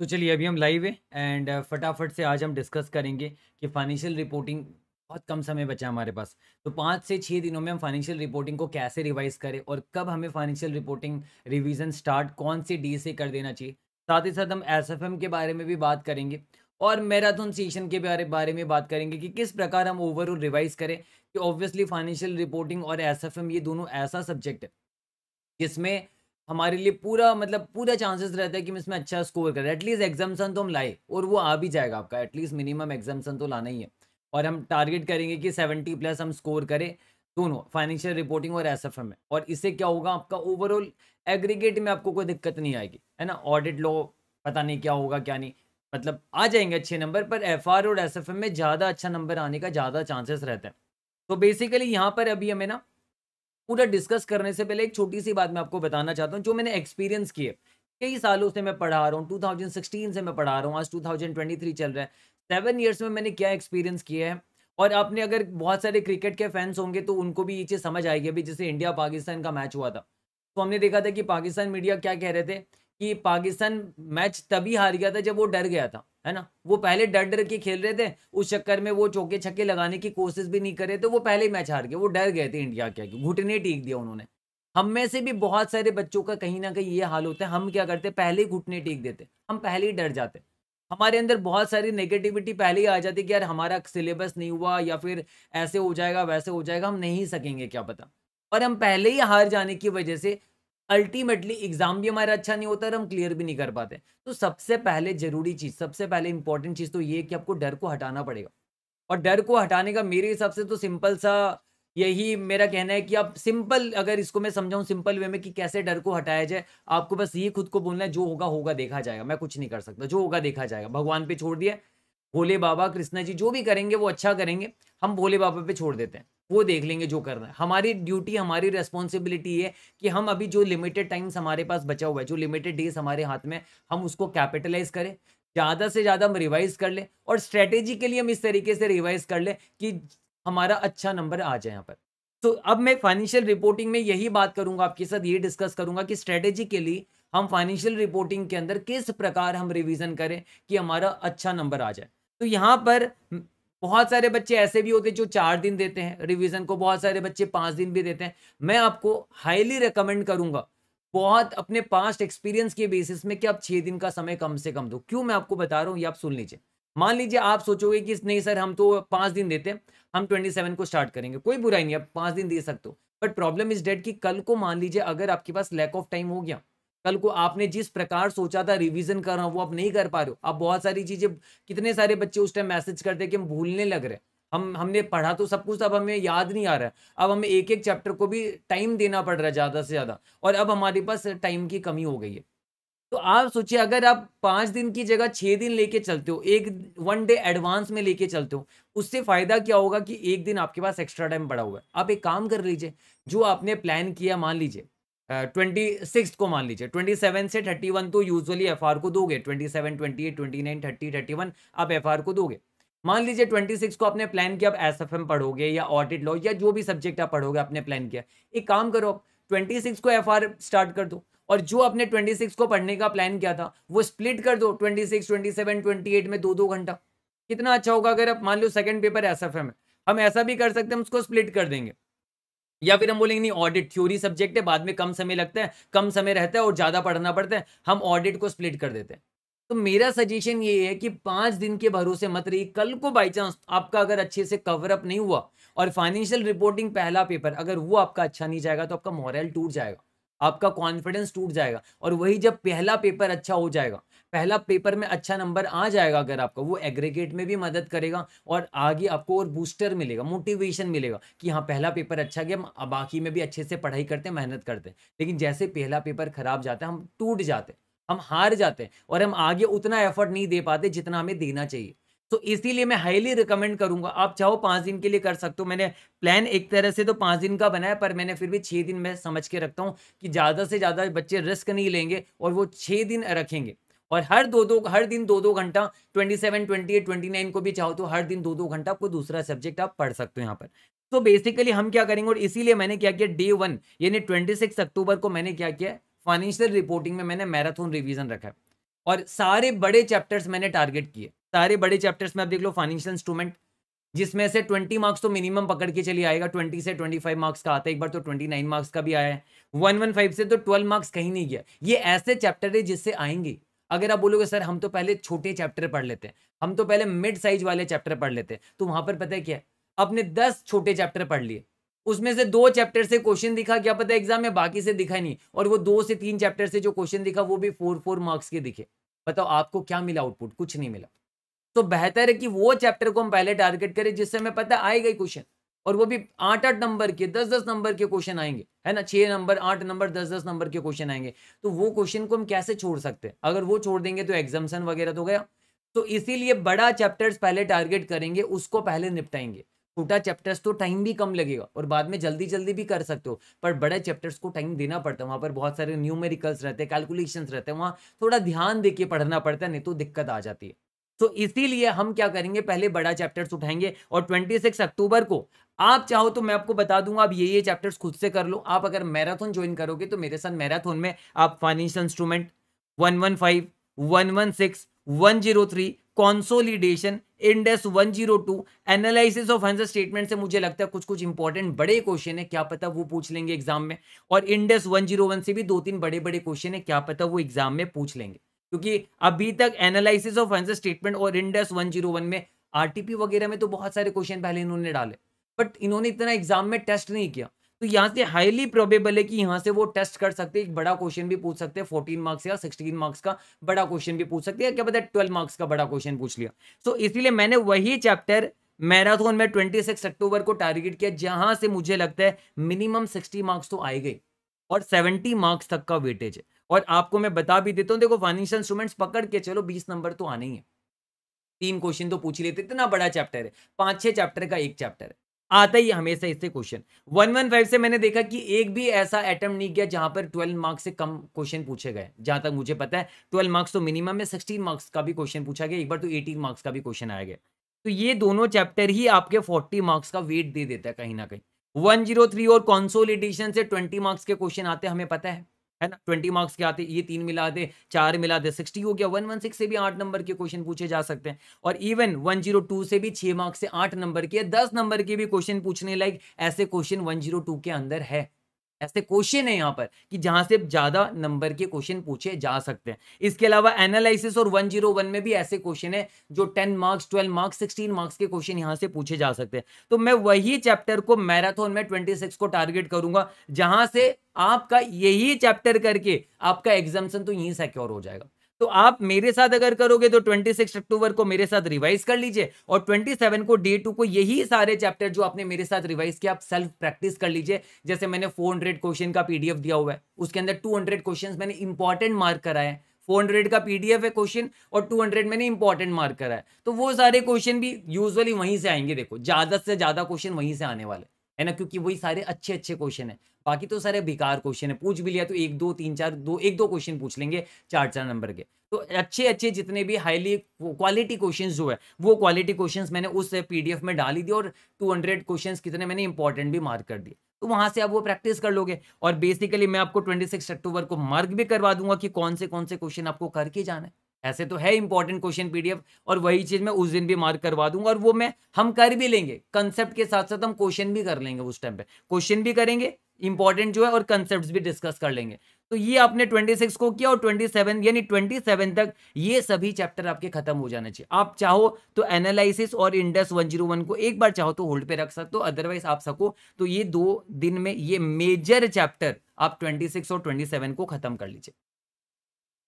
तो चलिए अभी हम लाइव है एंड फटाफट से आज हम डिस्कस करेंगे कि फाइनेंशियल रिपोर्टिंग बहुत कम समय बचा हमारे पास तो पाँच से छः दिनों में हम फाइनेंशियल रिपोर्टिंग को कैसे रिवाइज करें और कब हमें फाइनेंशियल रिपोर्टिंग रिवीजन स्टार्ट कौन से डी से कर देना चाहिए साथ ही साथ हम एस के बारे में भी बात करेंगे और मैराथन सीशन के बारे बारे में बात करेंगे कि किस प्रकार हम ओवरऑल रिवाइज करें कि ऑब्वियसली फाइनेंशियल रिपोर्टिंग और एस ये दोनों ऐसा सब्जेक्ट है जिसमें हमारे लिए पूरा मतलब पूरा चांसेस रहता है कि हम इसमें अच्छा स्कोर करें एटलीस्ट एग्जामसन तो हम लाए और वो आ भी जाएगा आपका एटलीस्ट मिनिमम एग्जामसन तो लाना ही है और हम टारगेट करेंगे कि सेवेंटी प्लस हम स्कोर करें दोनों फाइनेंशियल रिपोर्टिंग और एस एफ में और इससे क्या होगा आपका ओवरऑल एग्रीगेट में आपको कोई दिक्कत नहीं आएगी है ना ऑडिट लो पता नहीं क्या होगा क्या नहीं मतलब आ जाएंगे अच्छे नंबर पर एफ और एस में ज़्यादा अच्छा नंबर आने का ज़्यादा चांसेस रहता है तो बेसिकली यहाँ पर अभी हमें ना पूरा डिस्कस करने से पहले एक छोटी सी बात मैं आपको बताना चाहता हूँ जो मैंने एक्सपीरियंस किए कई सालों से मैं पढ़ा रहा हूँ 2016 से मैं पढ़ा रहा हूँ आज 2023 चल रहा है सेवन ईयर्स में मैंने क्या एक्सपीरियंस किया है और आपने अगर बहुत सारे क्रिकेट के फैंस होंगे तो उनको भी ये चीज़ समझ आएगी अभी जैसे इंडिया पाकिस्तान का मैच हुआ था तो हमने देखा था कि पाकिस्तान मीडिया क्या कह रहे थे कि पाकिस्तान मैच तभी हार गया था जब वो डर गया था है ना वो पहले डर डर के खेल रहे थे उस चक्कर में वो चौके छक्के लगाने की कोशिश भी नहीं कर रहे थे वो पहले ही मैच हार गए वो डर गए थे इंडिया के घुटने टीक दिया उन्होंने हम में से भी बहुत सारे बच्चों का कहीं ना कहीं ये हाल होता है हम क्या करते पहले ही घुटने टेक देते हम पहले ही डर जाते हमारे अंदर बहुत सारी नेगेटिविटी पहले ही आ जाती कि यार हमारा सिलेबस नहीं हुआ या फिर ऐसे हो जाएगा वैसे हो जाएगा हम नहीं सकेंगे क्या पता और हम पहले ही हार जाने की वजह से अल्टीमेटली एग्जाम भी हमारा अच्छा नहीं होता और हम क्लियर भी नहीं कर पाते तो सबसे पहले जरूरी चीज़ सबसे पहले इंपॉर्टेंट चीज़ तो ये कि आपको डर को हटाना पड़ेगा और डर को हटाने का मेरे हिसाब से तो सिंपल सा यही मेरा कहना है कि आप सिंपल अगर इसको मैं समझाऊं सिंपल वे में कि कैसे डर को हटाया जाए आपको बस ये खुद को बोलना है जो होगा होगा देखा जाएगा मैं कुछ नहीं कर सकता जो होगा देखा जाएगा भगवान पे छोड़ दिया भोले बाबा कृष्णा जी जो भी करेंगे वो अच्छा करेंगे हम भोले बाबा पे छोड़ देते हैं वो देख लेंगे जो करना है हमारी ड्यूटी हमारी रेस्पॉन्सिबिलिटी है कि हम अभी जो लिमिटेड टाइम्स हमारे पास बचा हुआ है जो लिमिटेड डेज हमारे हाथ में हम उसको कैपिटलाइज करें ज़्यादा से ज़्यादा हम रिवाइज कर लें और स्ट्रेटेजी के लिए हम इस तरीके से रिवाइज कर लें कि हमारा अच्छा नंबर आ जाए यहाँ पर तो अब मैं फाइनेंशियल रिपोर्टिंग में यही बात करूंगा आपके साथ ये डिस्कस करूंगा कि स्ट्रेटेजी के लिए हम फाइनेंशियल रिपोर्टिंग के अंदर किस प्रकार हम रिविजन करें कि हमारा अच्छा नंबर आ जाए तो यहाँ पर बहुत सारे बच्चे ऐसे भी होते हैं जो चार दिन देते हैं रिवीजन को बहुत सारे बच्चे पाँच दिन भी देते हैं मैं आपको हाईली रिकमेंड करूंगा बहुत अपने पास्ट एक्सपीरियंस के बेसिस में कि आप छः दिन का समय कम से कम दो क्यों मैं आपको बता रहा हूँ ये आप सुन लीजिए मान लीजिए आप सोचोगे कि नहीं सर हम तो पाँच दिन देते हैं हम ट्वेंटी सेवन को स्टार्ट करेंगे कोई बुराई नहीं आप पाँच दिन दे सकते हो बट प्रॉब्लम इज डेट कि कल को मान लीजिए अगर आपके पास लैक ऑफ टाइम हो गया कल को आपने जिस प्रकार सोचा था रिवीजन कर रहा हूँ वो आप नहीं कर पा रहे हो आप बहुत सारी चीज़ें कितने सारे बच्चे उस टाइम मैसेज करते हैं कि हम भूलने लग रहे हैं हम हमने पढ़ा तो सब कुछ अब हमें याद नहीं आ रहा है अब हमें एक एक चैप्टर को भी टाइम देना पड़ रहा है ज़्यादा से ज़्यादा और अब हमारे पास टाइम की कमी हो गई है तो आप सोचिए अगर आप पाँच दिन की जगह छः दिन लेके चलते हो एक वन डे एडवांस में लेके चलते हो उससे फ़ायदा क्या होगा कि एक दिन आपके पास एक्स्ट्रा टाइम पड़ा हुआ है आप एक काम कर लीजिए जो आपने प्लान किया मान लीजिए ट्वेंटी सिक्स को मान लीजिए ट्वेंटी सेवन से थर्टी वन तो यूजुअली एफ आर को दोगे twenty seven twenty eight twenty nine thirty thirty one आप एफ आर को दोगे मान लीजिए ट्वेंटी सिक्स को आपने प्लान किया आप एस एफ एम पढ़ोगे या ऑडिट लॉ या जो भी सब्जेक्ट आप पढ़ोगे आपने प्लान किया एक काम करो आप ट्वेंटी सिक्स को एफ आर स्टार्ट कर दो और जो आपने ट्वेंटी सिक्स को पढ़ने का प्लान किया था वो स्प्लिट कर दो twenty six twenty seven twenty eight में दो दो घंटा कितना अच्छा होगा अगर आप मान लो second paper S F M है हम ऐसा भी कर सकते हैं उसको स्प्लिट कर देंगे या फिर हम बोलेंगे नहीं ऑडिट थ्योरी सब्जेक्ट है बाद में कम समय लगता है कम समय रहता है और ज़्यादा पढ़ना पड़ता है हम ऑडिट को स्प्लिट कर देते हैं तो मेरा सजेशन ये है कि पांच दिन के भरोसे मत रहिए कल को बाई चांस आपका अगर अच्छे से कवर अप नहीं हुआ और फाइनेंशियल रिपोर्टिंग पहला पेपर अगर वो आपका अच्छा नहीं जाएगा तो आपका मॉरल टूट जाएगा आपका कॉन्फिडेंस टूट जाएगा और वही जब पहला पेपर अच्छा हो जाएगा पहला पेपर में अच्छा नंबर आ जाएगा अगर आपका वो एग्रीगेट में भी मदद करेगा और आगे आपको और बूस्टर मिलेगा मोटिवेशन मिलेगा कि हाँ पहला पेपर अच्छा गया हम बाकी में भी अच्छे से पढ़ाई करते हैं मेहनत करते हैं लेकिन जैसे पहला पेपर खराब जाता है हम टूट जाते हैं हम हार जाते हैं और हम आगे उतना एफर्ट नहीं दे पाते जितना हमें देना चाहिए तो इसीलिए मैं हाईली रिकमेंड करूंगा आप चाहो पाँच दिन के लिए कर सकते हो मैंने प्लान एक तरह से तो पाँच दिन का बनाया पर मैंने फिर भी छः दिन में समझ के रखता हूँ कि ज़्यादा से ज़्यादा बच्चे रिस्क नहीं लेंगे और वो छः दिन रखेंगे और हर दो दो हर दिन दो दो घंटा twenty seven twenty eight twenty nine को भी चाहो तो हर दिन दो दो घंटा आपको दूसरा सब्जेक्ट आप पढ़ सकते हो यहाँ पर तो बेसिकली हम क्या करेंगे और इसीलिए मैंने क्या किया डे वन यानी ट्वेंटी सिक्स अक्टूबर को मैंने क्या किया फाइनेंशियल रिपोर्टिंग में मैंने मैराथन रिविजन रखा और सारे बड़े चैप्टर्स मैंने टारगेट किए सारे बड़े चैप्टर्स में आप देख लो फाइनेंशियल इंस्ट्रूमेंट जिसमें से ट्वेंटी मार्क्स तो मिनिमम पकड़ के चलिए आएगा ट्वेंटी से ट्वेंटी फाइव मार्क्स का आता है एक बार तो ट्वेंटी नाइन मार्क्स का भी आया है वन वन फाइव से तो ट्वेल्व मार्क्स कहीं नहीं गया ये ऐसे चैप्टर है जिससे आएंगे अगर आप बोलोगे सर हम तो पहले छोटे चैप्टर पढ़ लेते हैं हम तो पहले मिड साइज वाले चैप्टर पढ़ लेते हैं तो वहां पर पता है क्या अपने दस छोटे चैप्टर पढ़ लिए उसमें से दो चैप्टर से क्वेश्चन दिखा क्या पता एग्जाम में बाकी से दिखा नहीं और वो दो से तीन चैप्टर से जो क्वेश्चन दिखा वो भी फोर फोर मार्क्स के दिखे बताओ आपको क्या मिला आउटपुट कुछ नहीं मिला तो बेहतर है कि वो चैप्टर को हम पहले टारगेट करें जिससे हमें पता आए गई क्वेश्चन और वो भी आठ आठ नंबर के दस दस नंबर के क्वेश्चन आएंगे है ना छः नंबर आठ नंबर दस दस नंबर के क्वेश्चन आएंगे तो वो क्वेश्चन को हम कैसे छोड़ सकते हैं अगर वो छोड़ देंगे तो एग्जामसन वगैरह तो गया तो इसीलिए बड़ा चैप्टर्स पहले टारगेट करेंगे उसको पहले निपटाएंगे छोटा चैप्टर्स तो टाइम भी कम लगेगा और बाद में जल्दी जल्दी भी कर सकते हो पर बड़े चैप्टर्स को टाइम देना पड़ता है वहाँ पर बहुत सारे न्यूमेरिकल्स रहते हैं कैलकुलेशंस रहते हैं वहाँ थोड़ा ध्यान देके पढ़ना पड़ता है नहीं तो दिक्कत आ जाती है तो इसीलिए हम क्या करेंगे पहले बड़ा चैप्टर्स उठाएंगे और 26 अक्टूबर को आप चाहो तो मैं आपको बता दूंगा आप ये ये चैप्टर्स खुद से कर लो आप अगर मैराथन ज्वाइन करोगे तो मेरे साथ मैराथन में आप financial instrument one one five one one six one zero three consolidation Ind AS 102 analysis of answer statement से मुझे लगता है कुछ कुछ इंपॉर्टेंट बड़े क्वेश्चन है क्या पता वो पूछ लेंगे एग्जाम में और इंडेस वन से भी दो तीन बड़े बड़े क्वेश्चन है क्या पता वो एग्जाम में पूछ लेंगे क्योंकि अभी तक एनालिसिस ऑफ आंसर स्टेटमेंट और जीरो 101 में आरटीपी वगैरह में तो बहुत सारे क्वेश्चन पहले इन्होंने डाले बट इन्होंने इतना एग्जाम में टेस्ट नहीं किया तो यहाँ से हाईली प्रोबेबल है कि यहाँ से वो टेस्ट कर सकते हैं एक बड़ा क्वेश्चन भी पूछ सकते हैं फोर्टीन मार्क्स या सिक्सटीन मार्क्स का बड़ा क्वेश्चन भी पूछ सकते हैं क्या पता ट्वेल्व मार्क्स का बड़ा क्वेश्चन पूछ लिया सो so, इसीलिए मैंने वही चैप्टर मैराथन में ट्वेंटी सिक्स अक्टूबर को टारगेट किया जहां से मुझे लगता है मिनिमम सिक्सटी मार्क्स तो आए गए और सेवेंटी मार्क्स तक का वेटेज है और आपको मैं बता भी देता हूँ देखो फाइनेंशियल इंस्ट्रूमेंट्स पकड़ के चलो बीस नंबर तो आने ही है तीन क्वेश्चन तो पूछ लेते इतना बड़ा चैप्टर है पांच छह चैप्टर का एक चैप्टर है आता ही हमेशा इससे क्वेश्चन वन वन फाइव से मैंने देखा कि एक भी ऐसा एटम नहीं किया जहां पर ट्वेल्व मार्क्स से कम क्वेश्चन पूछे गए जहां तक मुझे पता है ट्वेल्व मार्क्स तो मिनिमम है सिक्सटीन मार्क्स का भी क्वेश्चन पूछा गया एक बार तो एटीन मार्क्स का भी क्वेश्चन आया गया तो ये दोनों चैप्टर ही आपके फोर्टी मार्क्स का वेट दे देता है कहीं ना कहीं वन जीरो थ्री और कॉन्सोलिडेशन से ट्वेंटी मार्क्स के क्वेश्चन आते हमें पता है है ना ट्वेंटी मार्क्स के आते ये तीन मिला दे चार मिला दे सिक्सटी हो गया वन वन सिक्स से भी आठ नंबर के क्वेश्चन पूछे जा सकते हैं और इवन वन जीरो टू से भी छह मार्क्स से आठ नंबर के दस नंबर के भी क्वेश्चन पूछने लाइक ऐसे क्वेश्चन वन जीरो टू के अंदर है ऐसे क्वेश्चन है यहाँ पर कि जहां से ज्यादा नंबर के क्वेश्चन पूछे जा सकते हैं इसके अलावा एनालिसिस और 101 में भी ऐसे क्वेश्चन है जो 10 मार्क्स 12 मार्क्स 16 मार्क्स के क्वेश्चन यहाँ से पूछे जा सकते हैं तो मैं वही चैप्टर को मैराथन में 26 को टारगेट करूंगा जहां से आपका यही चैप्टर करके आपका एग्जामेशन तो यहीं सिक्योर हो जाएगा तो आप मेरे साथ अगर करोगे तो 26 अक्टूबर को मेरे साथ रिवाइज कर लीजिए और 27 को डे टू को यही सारे चैप्टर जो आपने मेरे साथ रिवाइज किया आप सेल्फ प्रैक्टिस कर लीजिए जैसे मैंने 400 क्वेश्चन का पीडीएफ दिया हुआ है उसके अंदर 200 क्वेश्चन मैंने इंपॉर्टेंट मार्क कराए फोर 400 का पीडीएफ है क्वेश्चन और 200 मैंने इंपॉर्टेंट मार्क करा है तो वो सारे क्वेश्चन भी यूजली वहीं से आएंगे देखो ज्यादा से ज्यादा क्वेश्चन वहीं से आने वाले है ना क्योंकि वही सारे अच्छे अच्छे क्वेश्चन है बाकी तो सारे बेकार क्वेश्चन है पूछ भी लिया तो एक दो तीन चार दो एक दो क्वेश्चन पूछ लेंगे चार चार नंबर के तो अच्छे अच्छे जितने भी हाईली क्वालिटी क्वेश्चन जो है वो क्वालिटी क्वेश्चन मैंने उस पीडीएफ में डाली दी और टू हंड्रेड क्वेश्चन कितने मैंने इंपॉर्टेंट भी मार्क कर दिए तो वहां से आप वो प्रैक्टिस कर लोगे और बेसिकली मैं आपको 26 अक्टूबर को मार्क भी करवा दूंगा कि कौन से कौन से क्वेश्चन आपको करके जाना है ऐसे तो है इंपॉर्टेंट क्वेश्चन पीडीएफ और वही चीज मैं उस दिन भी मार्क करवा दूंगा और वो मैं हम कर भी लेंगे कंसेप्ट के साथ साथ हम क्वेश्चन भी कर लेंगे उस टाइम पे क्वेश्चन भी करेंगे इंपॉर्टेंट जो है और कंसेप्ट भी डिस्कस कर लेंगे तो ये आपने 26 को किया और 27 यानी 27 तक ये सभी चैप्टर आपके खत्म हो जाना चाहिए आप चाहो तो एनालिसिस और इंडस 101 को एक बार चाहो तो होल्ड पे रख सकते हो अदरवाइज आप सको तो ये दो दिन में ये मेजर चैप्टर आप 26 और 27 को खत्म कर लीजिए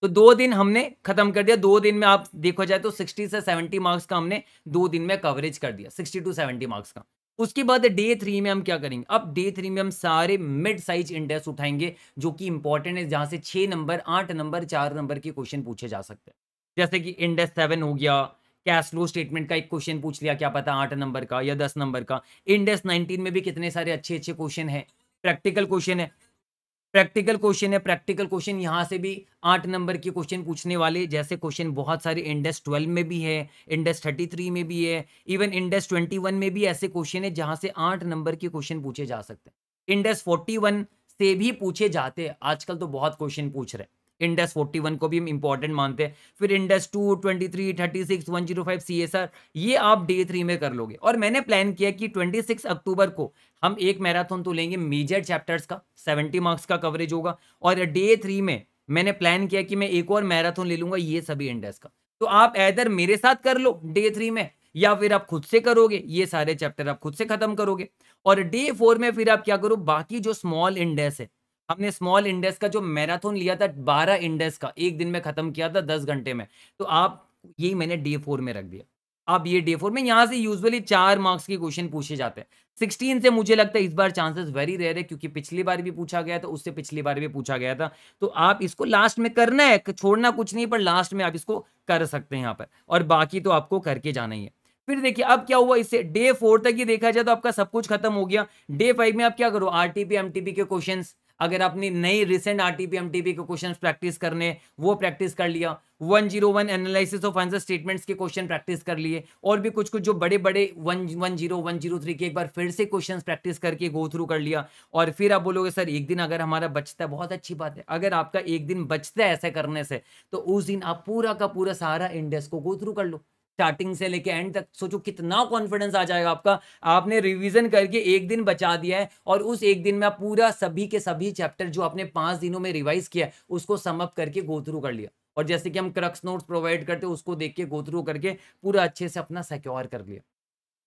तो दो दिन हमने खत्म कर दिया दो दिन में आप देखा जाए तो सिक्सटी से सेवेंटी मार्क्स का हमने दो दिन में कवरेज कर दिया सिक्सटी टू सेवेंटी मार्क्स का उसके बाद डे थ्री में हम क्या करेंगे अब डे थ्री में हम सारे मिड साइज इंडेक्स उठाएंगे जो कि इंपॉर्टेंट है जहां से छह नंबर आठ नंबर चार नंबर के क्वेश्चन पूछे जा सकते हैं जैसे कि इंडेक्स सेवन हो गया कैश फ्लो स्टेटमेंट का एक क्वेश्चन पूछ लिया क्या पता आठ नंबर का या दस नंबर का इंडेक्स नाइनटीन में भी कितने सारे अच्छे अच्छे क्वेश्चन है प्रैक्टिकल क्वेश्चन है प्रैक्टिकल क्वेश्चन है प्रैक्टिकल क्वेश्चन यहाँ से भी आठ नंबर के क्वेश्चन पूछने वाले जैसे क्वेश्चन बहुत सारे इंडेस ट्वेल्व में भी है इंडेस थर्टी थ्री में भी है इवन इंडेस ट्वेंटी वन में भी ऐसे क्वेश्चन है जहाँ से आठ नंबर के क्वेश्चन पूछे जा सकते हैं इंडेस फोर्टी वन से भी पूछे जाते हैं आजकल तो बहुत क्वेश्चन पूछ रहे हैं इंडेस 41 को भी हम इंपॉर्टेंट मानते हैं फिर इंडेस 2, 23, 36, 105 सीएसआर ये आप डे थ्री में कर लोगे और मैंने प्लान किया कि 26 अक्टूबर को हम एक मैराथन तो लेंगे मेजर चैप्टर्स का 70 मार्क्स का कवरेज होगा और डे थ्री में मैंने प्लान किया कि मैं एक और मैराथन ले लूंगा ये सभी इंडेस का तो आप एदर मेरे साथ कर लो डे थ्री में या फिर आप खुद से करोगे ये सारे चैप्टर आप खुद से खत्म करोगे और डे फोर में फिर आप क्या करो बाकी जो स्मॉल इंडेस है हमने स्मॉल इंडेक्स का जो मैराथन लिया था बारह इंडेक्स का एक दिन में खत्म किया था दस घंटे में तो आप यही मैंने डे फोर में रख दिया आप ये डे फोर में यहाँ से यूजुअली चार मार्क्स के क्वेश्चन पूछे जाते हैं सिक्सटीन से मुझे लगता है इस बार चांसेस वेरी रेयर है क्योंकि पिछली बार भी पूछा गया था उससे पिछली बार भी पूछा गया था तो आप इसको लास्ट में करना है छोड़ना कुछ नहीं पर लास्ट में आप इसको कर सकते हैं यहाँ पर और बाकी तो आपको करके जाना ही है फिर देखिए अब क्या हुआ इससे डे फोर तक ये देखा जाए तो आपका सब कुछ खत्म हो गया डे फाइव में आप क्या करो आर टीपी के क्वेश्चन अगर आपने नई recent R T P M T P के क्वेश्चन प्रैक्टिस करने वो प्रैक्टिस कर लिया one zero one analysis of answer statements के क्वेश्चन प्रैक्टिस कर लिए और भी कुछ कुछ जो बड़े बड़े one one zero one zero three के एक बार फिर से क्वेश्चन प्रैक्टिस करके गो थ्रू कर लिया और फिर आप बोलोगे सर एक दिन अगर हमारा बचता है बहुत अच्छी बात है अगर आपका एक दिन बचता है ऐसे करने से तो उस दिन आप पूरा का पूरा सारा इंडेक्स को गो थ्रू कर लो स्टार्टिंग से लेके एंड तक सोचो कितना कॉन्फिडेंस आ जाएगा आपका आपने रिवीजन करके एक दिन बचा दिया है और उस एक दिन में आप पूरा सभी के सभी चैप्टर जो आपने पांच दिनों में रिवाइज किया उसको समअप करके गो थ्रू कर लिया और जैसे कि हम क्रक्स नोट्स प्रोवाइड करते हैं उसको देख के गो थ्रू करके पूरा अच्छे से अपना सिक्योर कर लिया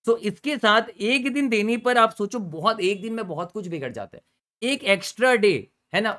सो so, इसके साथ एक दिन देने पर आप सोचो बहुत एक दिन में बहुत कुछ बिगड़ जाता है एक एक्स्ट्रा डे है ना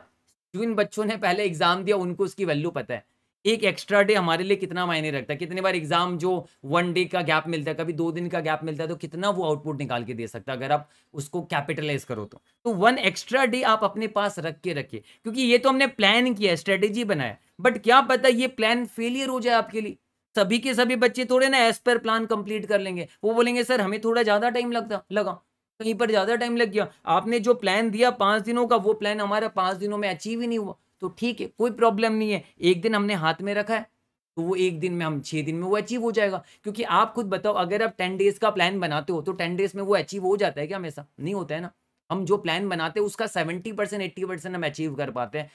जिन बच्चों ने पहले एग्जाम दिया उनको उसकी वैल्यू पता है एक एक्स्ट्रा डे हमारे लिए कितना मायने रखता है कितने बार एग्जाम जो वन डे का गैप मिलता है कभी दो दिन का गैप मिलता है तो कितना वो आउटपुट निकाल के दे सकता है अगर आप उसको कैपिटलाइज करो तो तो वन एक्स्ट्रा डे आप अपने पास रख के रखिए क्योंकि ये तो हमने प्लान किया स्ट्रेटेजी बनाया बट क्या पता ये प्लान फेलियर हो जाए आपके लिए सभी के सभी बच्चे थोड़े ना एज पर प्लान कंप्लीट कर लेंगे वो बोलेंगे सर हमें थोड़ा ज़्यादा टाइम लगता लगा कहीं पर ज़्यादा टाइम लग गया आपने जो प्लान दिया पाँच दिनों का वो प्लान हमारा पाँच दिनों में अचीव ही नहीं हुआ तो ठीक है कोई प्रॉब्लम नहीं है एक दिन हमने हाथ में रखा है तो वो एक दिन में हम छः दिन में वो अचीव हो जाएगा क्योंकि आप खुद बताओ अगर आप टेन डेज़ का प्लान बनाते हो तो टेन डेज़ में वो अचीव हो जाता है क्या हमेशा नहीं होता है ना हम जो प्लान बनाते हैं उसका सेवेंटी परसेंट एट्टी परसेंट हम अचीव कर पाते हैं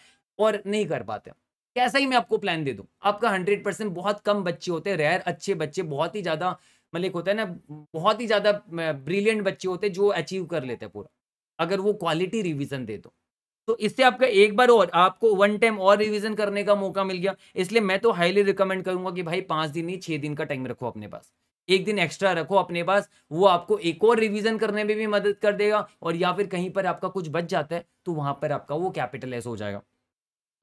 और नहीं कर पाते कैसा ही मैं आपको प्लान दे दूँ आपका हंड्रेड परसेंट बहुत कम बच्चे होते हैं रेयर अच्छे बच्चे बहुत ही ज़्यादा मतलब होता है ना बहुत ही ज़्यादा ब्रिलियंट बच्चे होते हैं जो अचीव कर लेते हैं पूरा अगर वो क्वालिटी रिविज़न दे दो तो इससे आपका एक बार और आपको वन टाइम और रिवीजन करने का मौका मिल गया इसलिए मैं तो हाईली रिकमेंड करूंगा कि भाई पांच दिन ही छह दिन का टाइम रखो अपने पास एक दिन एक्स्ट्रा रखो अपने पास वो आपको एक और रिवीजन करने में भी मदद कर देगा और या फिर कहीं पर आपका कुछ बच जाता है तो वहां पर आपका वो कैपिटलाइज हो जाएगा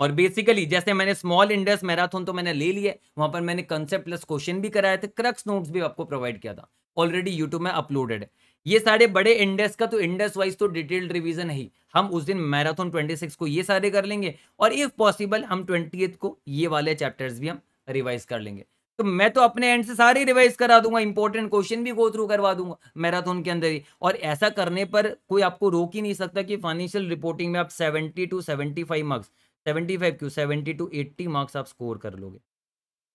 और बेसिकली जैसे मैंने स्मॉल इंडस मैराथन तो मैंने ले लिया वहां पर मैंने कंसेप्ट प्लस क्वेश्चन भी कराए थे क्रक्स नोट्स भी आपको प्रोवाइड किया था ऑलरेडी यूट्यूब में अपलोडेड है ये सारे बड़े इंडेक्स का तो इंडेक्स वाइज तो डिटेल्ड रिवीजन है हम उस दिन मैराथन 26 को ये सारे कर लेंगे और इफ पॉसिबल हम एथ को ये वाले चैप्टर्स भी हम रिवाइज कर लेंगे तो मैं तो अपने एंड से सारे रिवाइज करा दूंगा इंपॉर्टेंट क्वेश्चन भी गो थ्रू करवा दूंगा मैराथन के अंदर ही और ऐसा करने पर कोई आपको रोक ही नहीं सकता कि फाइनेंशियल रिपोर्टिंग में आप seventy to seventy five marks seventy five क्यों सेवेंटी टू एट्टी मार्क्स आप स्कोर कर लोगे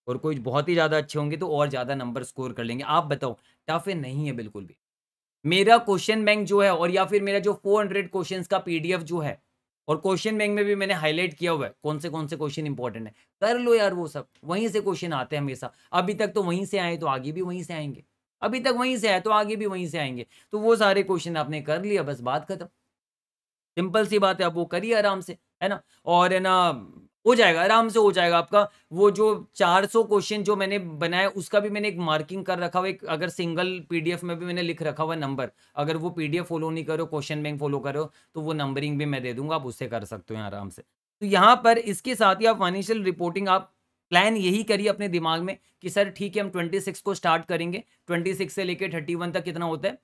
और कोई बहुत ही ज़्यादा अच्छे होंगे तो और ज़्यादा नंबर स्कोर कर लेंगे आप बताओ टफ नहीं है बिल्कुल भी मेरा क्वेश्चन बैंक जो है और या फिर मेरा जो 400 क्वेश्चन का पीडीएफ जो है और क्वेश्चन बैंक में भी मैंने हाईलाइट किया हुआ है कौन से कौन से क्वेश्चन इंपॉर्टेंट है कर लो यार वो सब वहीं से क्वेश्चन आते हैं हमेशा अभी तक तो वहीं से आए तो आगे भी वहीं से आएंगे अभी तक वहीं से आए तो आगे भी वहीं से आएंगे तो वो सारे क्वेश्चन आपने कर लिया बस बात खत्म सिंपल सी बात है आप वो करिए आराम से है ना और है ना हो जाएगा आराम से हो जाएगा आपका वो जो 400 क्वेश्चन जो मैंने बनाया उसका भी मैंने एक मार्किंग कर रखा हुआ एक अगर सिंगल पीडीएफ में भी मैंने लिख रखा हुआ नंबर अगर वो पीडीएफ फॉलो नहीं करो क्वेश्चन बैंक फॉलो करो तो वो नंबरिंग भी मैं दे दूंगा आप उससे कर सकते हो आराम से तो यहाँ पर इसके साथ ही आप फाइनेंशियल रिपोर्टिंग आप प्लान यही करिए अपने दिमाग में कि सर ठीक है हम ट्वेंटी को स्टार्ट करेंगे ट्वेंटी से लेकर थर्टी तक कितना होता है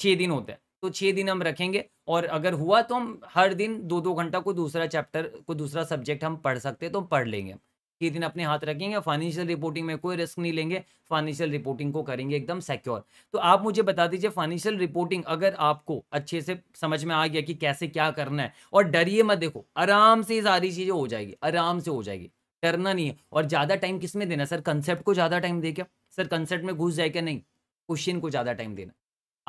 छः दिन होता है तो छः दिन हम रखेंगे और अगर हुआ तो हम हर दिन दो दो घंटा को दूसरा चैप्टर को दूसरा सब्जेक्ट हम पढ़ सकते हैं तो पढ़ लेंगे ये दिन अपने हाथ रखेंगे फाइनेंशियल रिपोर्टिंग में कोई रिस्क नहीं लेंगे फाइनेंशियल रिपोर्टिंग को करेंगे एकदम सिक्योर तो आप मुझे बता दीजिए फाइनेंशियल रिपोर्टिंग अगर आपको अच्छे से समझ में आ गया कि कैसे क्या करना है और डरिए मत देखो आराम से सारी चीज़ें हो जाएगी आराम से हो जाएगी डरना नहीं है और ज़्यादा टाइम किस में देना सर कंसेप्ट को ज़्यादा टाइम दे क्या सर कंसेप्ट में घुस जाए क्या नहीं क्वेश्चन को ज़्यादा टाइम देना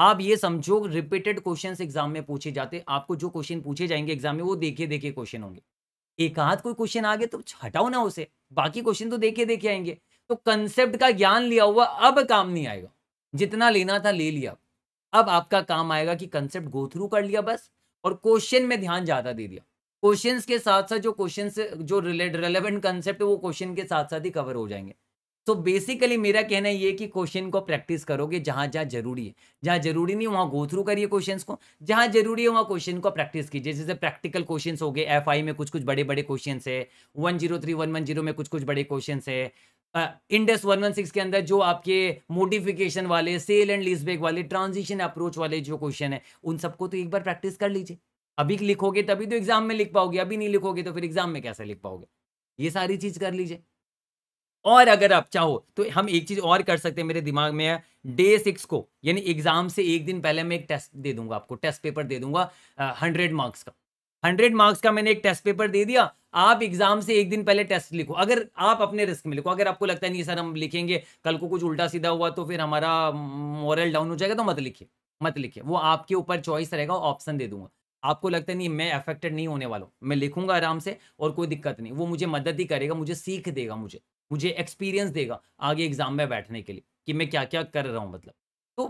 आप ये समझो रिपीटेड क्वेश्चन एग्जाम में पूछे जाते आपको जो क्वेश्चन पूछे जाएंगे एग्जाम में वो देखे देखे क्वेश्चन होंगे एक आध कोई क्वेश्चन आ गए तो हटाओ ना उसे बाकी क्वेश्चन तो देखे देखे आएंगे तो कंसेप्ट का ज्ञान लिया हुआ अब काम नहीं आएगा जितना लेना था ले लिया अब आपका काम आएगा कि कंसेप्ट गो थ्रू कर लिया बस और क्वेश्चन में ध्यान ज्यादा दे दिया क्वेश्चन के साथ साथ जो क्वेश्चन जो रिलेट रेलेवेंट कंसेप्ट वो क्वेश्चन के साथ साथ ही कवर हो जाएंगे तो बेसिकली मेरा कहना ये कि क्वेश्चन को प्रैक्टिस करोगे जहाँ जहाँ जरूरी है जहाँ जरूरी नहीं वहाँ गो थ्रू करिए क्वेश्चंस को जहाँ जरूरी है वहाँ क्वेश्चन को प्रैक्टिस कीजिए जैसे प्रैक्टिकल क्वेश्चंस हो गए एफ में कुछ कुछ बड़े बड़े क्वेश्चन है one zero three one one zero में कुछ कुछ बड़े क्वेश्चन है इंडस वन वन सिक्स के अंदर जो आपके मोडिफिकेशन वाले सेल एंड लीजबैक वाले ट्रांजिशन अप्रोच वाले जो क्वेश्चन है उन सबको तो एक बार प्रैक्टिस कर लीजिए अभी लिखोगे तभी तो एग्जाम में लिख पाओगे अभी नहीं लिखोगे तो फिर एग्जाम में कैसे लिख पाओगे ये सारी चीज़ कर लीजिए और अगर आप चाहो तो हम एक चीज़ और कर सकते हैं मेरे दिमाग में है डे सिक्स को यानी एग्जाम से एक दिन पहले मैं एक टेस्ट दे दूंगा आपको टेस्ट पेपर दे दूंगा हंड्रेड मार्क्स का हंड्रेड मार्क्स का मैंने एक टेस्ट पेपर दे दिया आप एग्जाम से एक दिन पहले टेस्ट लिखो अगर आप अपने रिस्क में लिखो अगर आपको लगता है नहीं सर हम लिखेंगे कल को कुछ उल्टा सीधा हुआ तो फिर हमारा मॉरल डाउन हो जाएगा तो मत लिखिए मत लिखिए वो आपके ऊपर चॉइस रहेगा ऑप्शन दे दूंगा आपको लगता है नहीं मैं अफेक्टेड नहीं होने वाला हूँ मैं लिखूंगा आराम से और कोई दिक्कत नहीं वो मुझे मदद ही करेगा मुझे सीख देगा मुझे मुझे एक्सपीरियंस देगा आगे एग्जाम में बैठने के लिए कि मैं क्या क्या कर रहा हूँ मतलब तो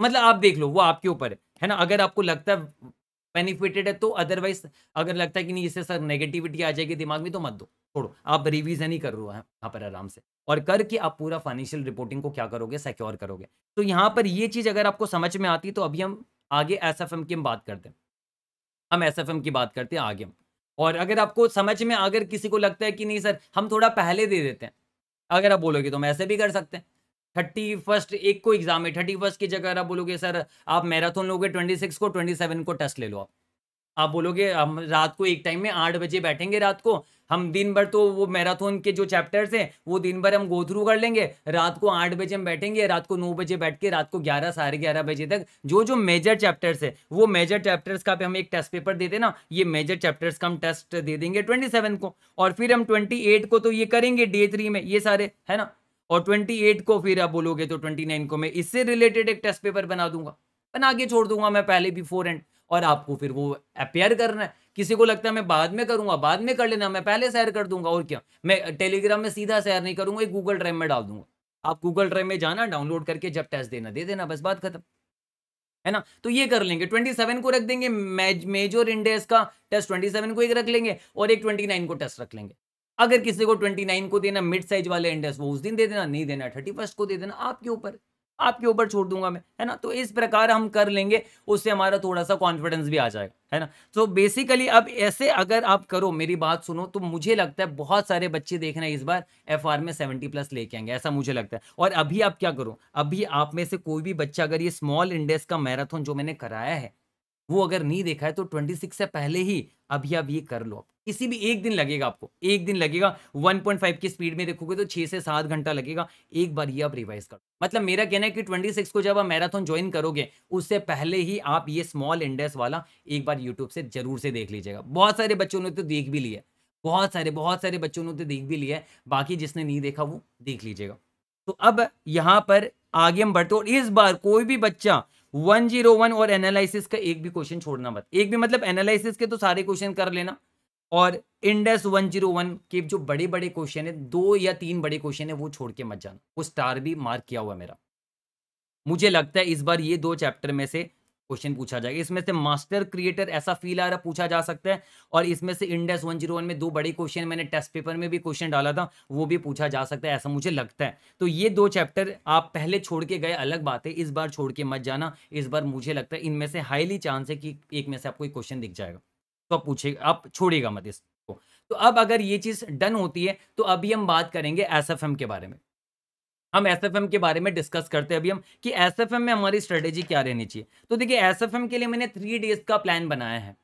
मतलब आप देख लो वो आपके ऊपर है है ना अगर आपको लगता है बेनिफिटेड है तो अदरवाइज अगर लगता है कि नहीं इससे सर नेगेटिविटी आ जाएगी दिमाग में तो मत दो छोड़ो आप रिविजन ही कर रहे हो यहाँ पर आराम से और करके आप पूरा फाइनेंशियल रिपोर्टिंग को क्या करोगे सिक्योर करोगे तो यहाँ पर ये चीज़ अगर आपको समझ में आती तो अभी हम आगे एस की हम बात करते हैं हम एस की बात करते हैं आगे हम और अगर आपको समझ में अगर किसी को लगता है कि नहीं सर हम थोड़ा पहले दे देते हैं अगर आप बोलोगे तो हम ऐसे भी कर सकते हैं थर्टी फर्स्ट एक को एग्जाम है थर्टी फर्स्ट की जगह आप बोलोगे सर आप मैराथन लोगे ट्वेंटी सिक्स को ट्वेंटी सेवन को टेस्ट ले लो आप आप बोलोगे हम रात को एक टाइम में आठ बजे बैठेंगे रात को हम दिन भर तो वो मैराथन के जो चैप्टर्स हैं वो दिन भर हम गो थ्रू कर लेंगे रात को आठ बजे हम बैठेंगे रात को नौ बजे बैठ के रात को ग्यारह साढ़े ग्यारह बजे तक जो जो मेजर चैप्टर्स है वो मेजर चैप्टर्स का भी हम एक टेस्ट पेपर देते ना ये मेजर चैप्टर्स का हम टेस्ट दे देंगे ट्वेंटी सेवन को और फिर हम ट्वेंटी एट को तो ये करेंगे डे थ्री में ये सारे है ना और ट्वेंटी एट को फिर आप बोलोगे तो ट्वेंटी नाइन को मैं इससे रिलेटेड एक टेस्ट पेपर बना दूंगा बना के छोड़ दूंगा मैं पहले बिफोर एंड और आपको फिर वो अपेयर करना है किसी को लगता है मैं बाद में करूंगा बाद में कर लेना मैं पहले सैर कर दूंगा और क्या मैं टेलीग्राम में सीधा सैर नहीं करूंगा एक गूगल ड्राइव में डाल दूंगा आप गूगल ड्राइव में जाना डाउनलोड करके जब टेस्ट देना दे देना बस बात खत्म है ना तो ये कर लेंगे 27 को रख देंगे मेजर इंडेक्स का टेस्ट 27 को एक रख लेंगे और एक 29 को टेस्ट रख लेंगे अगर किसी को 29 को देना मिड साइज वाले इंडेक्स वो उस दिन दे देना नहीं देना थर्टी को दे देना आपके ऊपर आपके ऊपर छोड़ दूंगा मैं है ना तो इस प्रकार हम कर लेंगे उससे हमारा थोड़ा सा कॉन्फिडेंस भी आ जाएगा है ना तो बेसिकली अब ऐसे अगर आप करो मेरी बात सुनो तो मुझे लगता है बहुत सारे बच्चे देख रहे हैं इस बार एफ आर में सेवेंटी प्लस लेके आएंगे ऐसा मुझे लगता है और अभी आप क्या करो अभी आप में से कोई भी बच्चा अगर ये स्मॉल इंडेक्स का मैराथन जो मैंने कराया है वो अगर नहीं देखा है तो 26 से पहले ही अभी अभी ये कर लो आप किसी भी एक दिन लगेगा आपको एक दिन लगेगा 1.5 की स्पीड में देखोगे तो 6 से 7 घंटा लगेगा एक बार ये आप रिवाइज करो मतलब मेरा कहना है कि 26 को जब आप मैराथन ज्वाइन करोगे उससे पहले ही आप ये स्मॉल इंडेस वाला एक बार यूट्यूब से जरूर से देख लीजिएगा बहुत सारे बच्चों ने तो देख भी लिया बहुत सारे बहुत सारे बच्चों ने तो देख भी लिया बाकी जिसने नहीं देखा वो देख लीजिएगा तो अब यहाँ पर आगे हम बढ़ते और इस बार कोई भी बच्चा 101 और एनालिसिस का एक भी क्वेश्चन छोड़ना मत एक भी मतलब एनालिसिस के तो सारे क्वेश्चन कर लेना और जीरो 101 के जो बड़े बड़े क्वेश्चन है दो या तीन बड़े क्वेश्चन है वो छोड़ के मत जाना वो स्टार भी मार्क किया हुआ मेरा मुझे लगता है इस बार ये दो चैप्टर में से क्वेश्चन पूछा जाएगा इसमें से मास्टर क्रिएटर ऐसा फील आ रहा पूछा जा सकता है और इसमें से इंडेस वन जीरो वन में दो बड़े क्वेश्चन मैंने टेस्ट पेपर में भी क्वेश्चन डाला था वो भी पूछा जा सकता है ऐसा मुझे लगता है तो ये दो चैप्टर आप पहले छोड़ के गए अलग बात है इस बार छोड़ के मत जाना इस बार मुझे लगता है इनमें से हाईली चांस है कि एक में से आपको क्वेश्चन दिख जाएगा तो आप पूछेगा आप छोड़ेगा मत इसको तो अब अगर ये चीज़ डन होती है तो अभी हम बात करेंगे एस के बारे में हम एस के बारे में डिस्कस करते हैं अभी हम कि एस में हमारी स्ट्रेटेजी क्या रहनी चाहिए तो देखिए एस के लिए मैंने थ्री डेज का प्लान बनाया है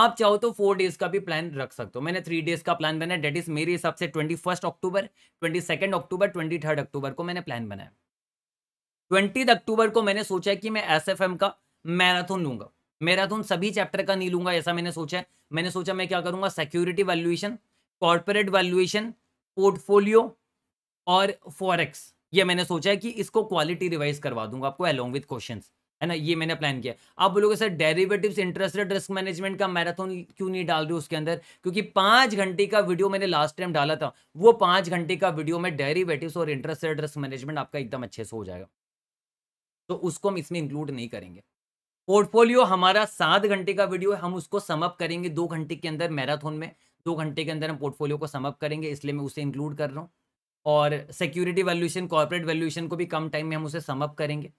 आप चाहो तो फोर डेज का भी प्लान रख सकते हो मैंने थ्री डेज का प्लान बनाया डेट इज मेरे हिसाब से twenty first October twenty second October twenty third October को मैंने प्लान बनाया ट्वेंटी अक्टूबर को मैंने सोचा कि मैं एस का मैराथन लूंगा मैराथन सभी चैप्टर का नहीं लूंगा ऐसा मैंने सोचा है मैंने सोचा मैं क्या करूंगा security valuation corporate valuation portfolio और फॉरेक्स ये मैंने सोचा है कि इसको क्वालिटी रिवाइज करवा दूंगा आपको अलॉन्ग विद क्वेश्चन है ना ये मैंने प्लान किया आप बोलोगे sir derivatives interest rate risk management का मैराथन क्यों नहीं डाल रही उसके अंदर क्योंकि पांच घंटे का वीडियो मैंने लास्ट टाइम डाला था वो पांच घंटे का वीडियो में डेरिवेटिव्स और इंटरेस्ट रेट रिस्क मैनेजमेंट आपका एकदम अच्छे से हो जाएगा तो उसको हम इसमें इंक्लूड नहीं करेंगे पोर्टफोलियो हमारा सात घंटे का वीडियो है हम उसको समअप करेंगे दो घंटे के अंदर मैराथन में दो घंटे के अंदर हम पोर्टफोलियो को समअप करेंगे इसलिए मैं उसे इंक्लूड कर रहा हूँ और सिक्योरिटी वैल्यूशन कॉर्पोरेट वैल्यूशन को भी कम टाइम में हम उसे समअप करेंगे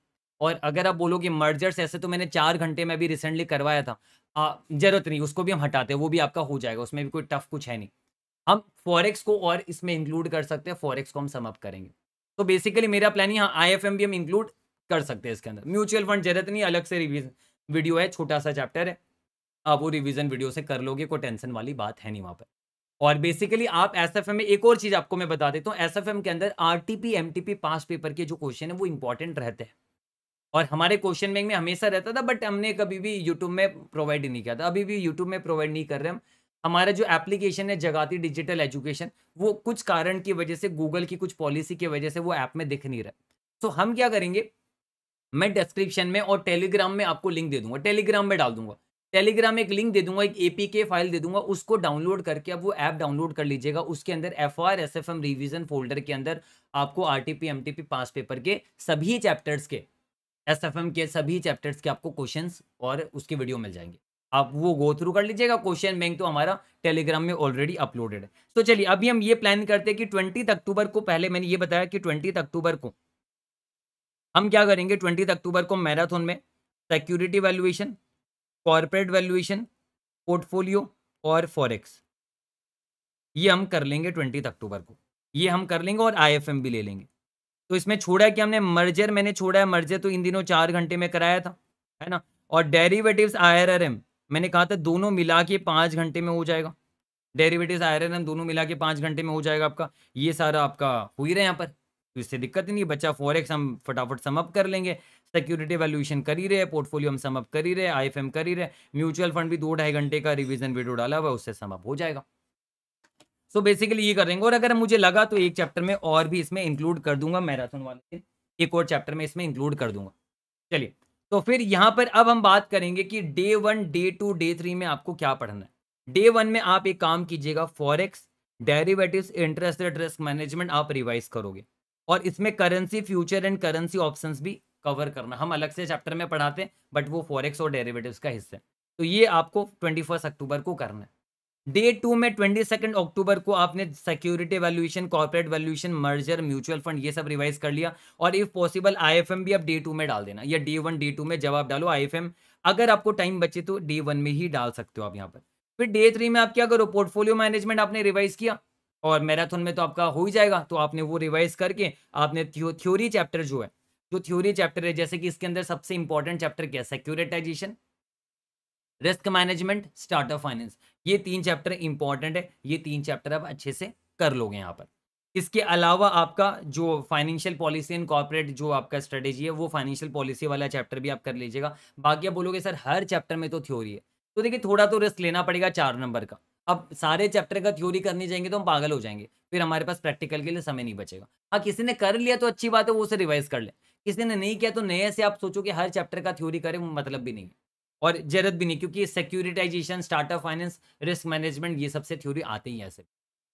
और अगर आप बोलोगे मर्जर्स ऐसे तो मैंने चार घंटे में भी रिसेंटली करवाया था हाँ, जरूरत नहीं उसको भी हम हटाते हैं वो भी आपका हो जाएगा उसमें भी कोई टफ कुछ है नहीं हम फॉरेक्स को और इसमें इंक्लूड कर सकते हैं फॉरेक्स को हम समअप करेंगे तो बेसिकली मेरा प्लान यहाँ आई एफ एम भी हम इंक्लूड कर सकते हैं इसके अंदर म्यूचुअल फंड जरूरत नहीं अलग से रिविजन वीडियो है छोटा सा चैप्टर है आप वो रिविजन वीडियो से कर लोगे कोई टेंशन वाली बात है नहीं वहाँ पर और बेसिकली आप एस एफ एम में एक और चीज आपको मैं बता देता हूँ एस एफ एम के अंदर R T P M T P past paper के जो क्वेश्चन है वो इंपॉर्टेंट रहते हैं और हमारे क्वेश्चन बैंक में हमेशा रहता था बट हमने कभी भी यूट्यूब में प्रोवाइड नहीं किया था अभी भी यूट्यूब में प्रोवाइड नहीं कर रहे हम हमारा जो एप्लीकेशन है जगाती डिजिटल एजुकेशन वो कुछ कारण की वजह से गूगल की कुछ पॉलिसी की वजह से वो ऐप में दिख नहीं रहा तो हम क्या करेंगे मैं डिस्क्रिप्शन में और टेलीग्राम में आपको लिंक दे दूंगा टेलीग्राम में डाल दूंगा टेलीग्राम एक लिंक दे दूंगा एक एपीके फाइल दे दूंगा उसको डाउनलोड करके अब वो ऐप डाउनलोड कर लीजिएगा उसके अंदर F R S F M revision folder के अंदर आपको R T P M T P past paper के सभी चैप्टर्स के एस एफ एम के सभी चैप्टर्स के आपको क्वेश्चन और उसके वीडियो मिल जाएंगे आप वो गो थ्रू कर लीजिएगा क्वेश्चन बैंक तो हमारा टेलीग्राम में ऑलरेडी अपलोडेड है तो चलिए अभी हम ये प्लान करते हैं कि ट्वेंटी अक्टूबर को पहले मैंने ये बताया कि ट्वेंटी अक्टूबर को हम क्या करेंगे ट्वेंटी अक्टूबर को मैराथन में security valuation corporate valuation portfolio और फॉरेक्स ये हम कर लेंगे ट्वेंटी अक्टूबर को ये हम कर लेंगे और आई भी ले लेंगे तो इसमें छोड़ा है कि हमने मर्जर मैंने छोड़ा है मर्जर तो इन दिनों चार घंटे में कराया था है ना और डेरिवेटिव्स आईआरआरएम मैंने कहा था दोनों मिला के पाँच घंटे में हो जाएगा डेरिवेटिव्स आईआरआरएम दोनों मिला के पाँच घंटे में हो जाएगा आपका ये सारा आपका हो ही रहा है यहाँ पर तो इससे दिक्कत ही नहीं बच्चा फॉरेक्स हम फटाफट समअप कर लेंगे सिक्योरिटी वैल्यूएशन कर ही रहे पोर्टफोलियो हम समअप कर ही रहे आई कर ही रहे म्यूचुअल फंड भी दो ढाई घंटे का रिविजन वीडियो डाला हुआ उससे समअप हो जाएगा सो so बेसिकली ये करेंगे और अगर मुझे लगा तो एक चैप्टर में और भी इसमें इंक्लूड कर दूंगा मैराथन वाले दिन एक और चैप्टर में इसमें इंक्लूड कर दूंगा चलिए तो फिर यहाँ पर अब हम बात करेंगे कि day one day two day three में आपको क्या पढ़ना है डे वन में आप एक काम कीजिएगा forex derivatives interest rate risk management आप रिवाइज करोगे और इसमें currency future and currency options भी कवर करना हम अलग से चैप्टर में पढ़ाते हैं बट वो फॉरेक्स और डेरिवेटिव्स का हिस्सा है तो ये आपको ट्वेंटी अक्टूबर को करना है डे टू में ट्वेंटी सेकेंड अक्टूबर को आपने security valuation corporate valuation merger mutual fund ये सब रिवाइज कर लिया और इफ पॉसिबल आईएफएम भी आप डे टू में डाल देना या डे वन डे टू में जब आप डालो आईएफएम अगर आपको टाइम बचे तो डे वन में ही डाल सकते हो आप यहाँ पर फिर डे थ्री में आप क्या करो पोर्टफोलियो मैनेजमेंट आपने रिवाइज किया और मैराथन में तो आपका हो ही जाएगा तो आपने वो रिवाइज करके आपने थ्योरी चैप्टर जो है जो तो थ्योरी चैप्टर है जैसे कि इसके अंदर सबसे इंपॉर्टेंट चैप्टर क्या है securitisation risk management startup finance ये तीन चैप्टर इंपॉर्टेंट है ये तीन चैप्टर आप अच्छे से कर लोगे यहाँ पर इसके अलावा आपका जो फाइनेंशियल पॉलिसी एंड कॉर्पोरेट जो आपका स्ट्रेटेजी है वो फाइनेंशियल पॉलिसी वाला चैप्टर भी आप कर लीजिएगा बाकी आप बोलोगे सर हर चैप्टर में तो थ्योरी है तो देखिए थोड़ा तो रिस्क लेना पड़ेगा चार नंबर का अब सारे चैप्टर का थ्योरी करनी जाएंगे तो हम पागल हो जाएंगे फिर हमारे पास प्रैक्टिकल के लिए समय नहीं बचेगा हाँ किसी ने कर लिया तो अच्छी बात है वो उसे रिवाइज कर ले किसी ने नहीं किया तो नए से आप सोचो कि हर चैप्टर का थ्योरी करें मतलब भी नहीं और जरूरत भी नहीं क्योंकि securitisation startup finance risk management ये सबसे थ्योरी आते ही ऐसे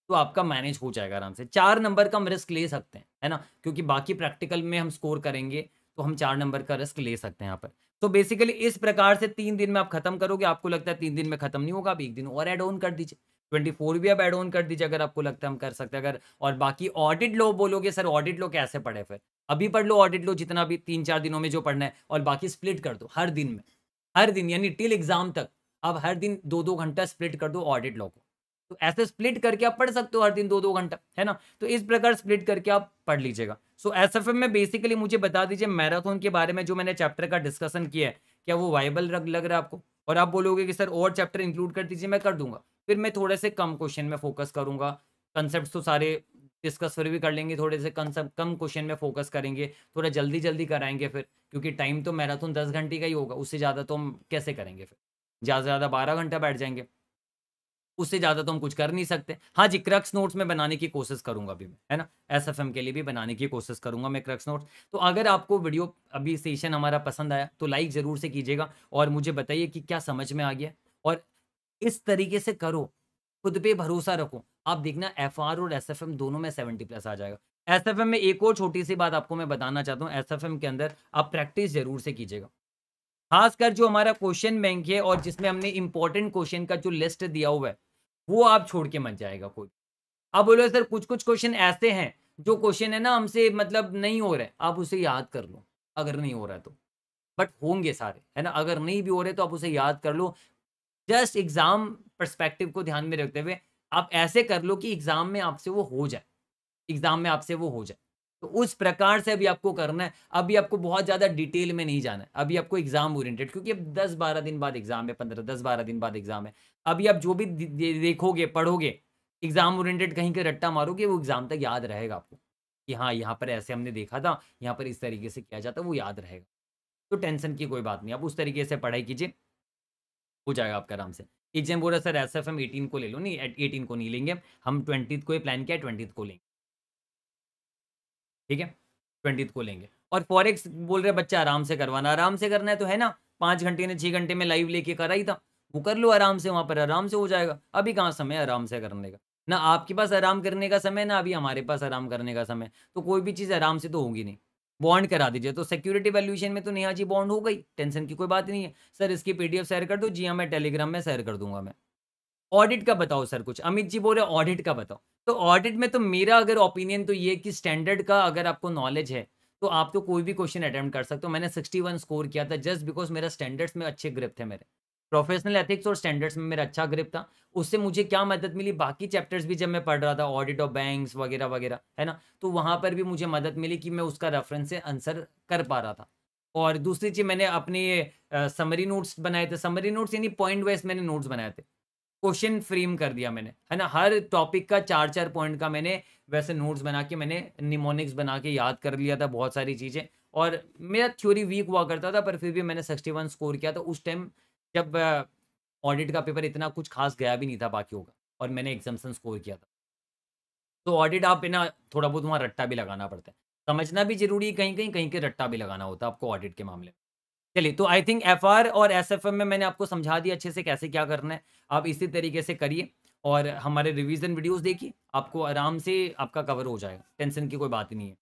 तो आपका मैनेज हो जाएगा आराम से चार नंबर का हम रिस्क ले सकते हैं है ना क्योंकि बाकी प्रैक्टिकल में हम स्कोर करेंगे तो हम चार नंबर का रिस्क ले सकते हैं यहाँ पर तो बेसिकली इस प्रकार से तीन दिन में आप खत्म करोगे आपको लगता है तीन दिन में खत्म नहीं होगा आप एक दिन और एड ऑन कर दीजिए ट्वेंटी फोर भी आप एड ऑन कर दीजिए अगर आपको लगता है हम कर सकते हैं अगर और बाकी ऑडिट लो बोलोगे सर ऑडिट लो कैसे पढ़े फिर अभी पढ़ लो ऑडिट लो जितना भी तीन चार दिनों में जो पढ़ना है और बाकी स्प्लिट कर दो हर दिन में हर दिन यानी टिल एग्जाम तक अब हर दिन दो दो घंटा स्प्लिट कर दो ऑडिट लो को तो ऐसे स्प्लिट करके आप पढ़ सकते हो हर दिन दो दो घंटा है ना तो इस प्रकार स्प्लिट करके आप पढ़ लीजिएगा सो एस एफ में बेसिकली मुझे बता दीजिए मैराथन के बारे में जो मैंने चैप्टर का डिस्कशन किया है क्या वो वाइबल लग रहा है आपको और आप बोलोगे कि सर और चैप्टर इंक्लूड कर दीजिए मैं कर दूंगा फिर मैं थोड़े से कम क्वेश्चन में फोकस करूंगा कंसेप्ट तो सारे डिस्कस फिर भी कर लेंगे थोड़े से कंसेप्ट कम क्वेश्चन में फोकस करेंगे थोड़ा जल्दी जल्दी कराएंगे फिर क्योंकि टाइम तो मैराथन दस घंटे का ही होगा उससे ज़्यादा तो हम कैसे करेंगे फिर ज़्यादा से ज़्यादा बारह घंटा बैठ जाएंगे उससे ज़्यादा तो हम कुछ कर नहीं सकते हाँ जी क्रक्स नोट्स में बनाने की कोशिश करूँगा अभी मैं है ना एस एफ एम के लिए भी बनाने की कोशिश करूँगा मैं क्रक्स नोट्स तो अगर आपको वीडियो अभी सेशन हमारा पसंद आया तो लाइक ज़रूर से कीजिएगा और मुझे बताइए कि क्या समझ में आ गया और इस तरीके से करो खुद पे भरोसा रखो आप देखना एफ और एस दोनों में सेवेंटी प्लस आ जाएगा एस में एक और छोटी सी बात आपको मैं बताना चाहता हूँ एस के अंदर आप प्रैक्टिस जरूर से कीजिएगा खासकर जो हमारा क्वेश्चन बैंक है और जिसमें हमने इंपॉर्टेंट क्वेश्चन का जो लिस्ट दिया हुआ है वो आप छोड़ के मत जाएगा कोई आप बोलो सर कुछ कुछ क्वेश्चन ऐसे हैं जो क्वेश्चन है ना हमसे मतलब नहीं हो रहे आप उसे याद कर लो अगर नहीं हो रहा है तो बट होंगे सारे है ना अगर नहीं भी हो रहे तो आप उसे याद कर लो जस्ट एग्जाम परस्पेक्टिव को ध्यान में रखते हुए आप ऐसे कर लो कि एग्जाम में आपसे वो हो जाए एग्जाम में आपसे वो हो जाए तो उस प्रकार से अभी आपको करना है अभी आपको बहुत ज़्यादा डिटेल में नहीं जाना है अभी आपको एग्जाम ओरिएंटेड क्योंकि अब दस बारह दिन बाद एग्जाम है पंद्रह दस बारह दिन बाद एग्जाम है अभी आप जो भी देखोगे पढ़ोगे एग्जाम ओरिएंटेड कहीं के रट्टा मारोगे वो एग्जाम तक याद रहेगा आपको कि हाँ यहाँ पर ऐसे हमने देखा था यहाँ पर इस तरीके से किया जाता वो याद रहेगा तो टेंशन की कोई बात नहीं आप उस तरीके से पढ़ाई कीजिए हो जाएगा आपका आराम से एग्जाम बोल रहे sir S F M eighteen को ले लो नहीं एटीन को नहीं लेंगे हम ट्वेंटी को ही प्लान किया ट्वेंटी को लेंगे ठीक है ट्वेंटी को लेंगे और फॉरेक्स बोल रहे बच्चा आराम से करवाना आराम से करना है तो है ना पाँच घंटे ने छः घंटे में लाइव लेके करा ही था वो कर लो आराम से वहाँ पर आराम से हो जाएगा अभी कहाँ समय आराम से करने का ना आपके पास आराम करने का समय ना अभी हमारे पास आराम करने का समय तो कोई भी चीज़ आराम से तो होगी नहीं बॉन्ड करा दीजिए तो सिक्योरिटी वैल्यूशन में तो नहीं आज बॉन्ड हो गई टेंशन की कोई बात नहीं है सर इसकी पीडीएफ शेयर कर दो जी हाँ मैं टेलीग्राम में शेयर कर दूंगा मैं ऑडिट का बताओ सर कुछ अमित जी बोल रहे ऑडिट का बताओ तो ऑडिट में तो मेरा अगर ओपिनियन तो ये कि स्टैंडर्ड का अगर आपको नॉलेज है तो आप तो कोई भी क्वेश्चन अटैम्प्ट कर सकते हो मैंने 61 स्कोर किया था जस्ट बिकॉज मेरा स्टैंडर्ड्स में अच्छे ग्रिप थे मेरे प्रोफेशनल एथिक्स और स्टैंडर्ड्स में मेरा अच्छा ग्रिप था उससे मुझे क्या मदद मिली बाकी चैप्टर्स भी जब मैं पढ़ रहा था ऑडिट ऑफ बैंक्स वगैरह वगैरह है ना तो वहाँ पर भी मुझे मदद मिली कि मैं उसका रेफरेंस से आंसर कर पा रहा था और दूसरी चीज़ मैंने अपने समरी नोट्स बनाए थे समरी नोट्स यानी पॉइंट वाइज मैंने नोट्स बनाए थे क्वेश्चन फ्रेम कर दिया मैंने है ना हर टॉपिक का चार चार पॉइंट का मैंने वैसे नोट्स बना के मैंने निमोनिक्स बना के याद कर लिया था बहुत सारी चीज़ें और मेरा थ्योरी वीक हुआ करता था पर फिर भी मैंने सिक्सटी वन स्कोर किया था तो उस टाइम जब ऑडिट का पेपर इतना कुछ खास गया भी नहीं था बाकी होगा और मैंने एग्जामसन स्कोर किया था तो ऑडिट आप बिना थोड़ा बहुत वहाँ रट्टा भी लगाना पड़ता है समझना भी जरूरी है कहीं कहीं कहीं के रट्टा भी लगाना होता है आपको ऑडिट के मामले में चलिए तो आई थिंक एफ और एस में मैंने आपको समझा दिया अच्छे से कैसे क्या करना है आप इसी तरीके से करिए और हमारे रिविजन वीडियोज देखिए आपको आराम से आपका कवर हो जाएगा टेंशन की कोई बात नहीं है